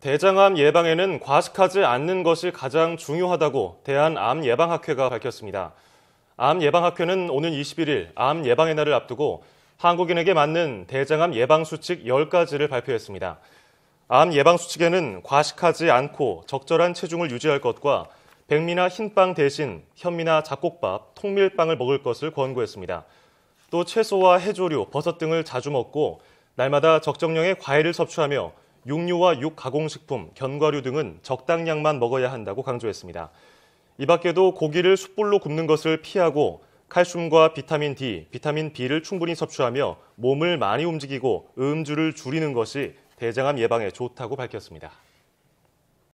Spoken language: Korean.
대장암 예방에는 과식하지 않는 것이 가장 중요하다고 대한암예방학회가 밝혔습니다. 암예방학회는 오는 21일 암 예방의 날을 앞두고 한국인에게 맞는 대장암 예방수칙 10가지를 발표했습니다. 암 예방수칙에는 과식하지 않고 적절한 체중을 유지할 것과 백미나 흰빵 대신 현미나 잡곡밥, 통밀빵을 먹을 것을 권고했습니다. 또 채소와 해조류, 버섯 등을 자주 먹고 날마다 적정량의 과일을 섭취하며 육류와 육가공식품, 견과류 등은 적당량만 먹어야 한다고 강조했습니다. 이 밖에도 고기를 숯불로 굽는 것을 피하고 칼슘과 비타민 D, 비타민 B를 충분히 섭취하며 몸을 많이 움직이고 음주를 줄이는 것이 대장암 예방에 좋다고 밝혔습니다.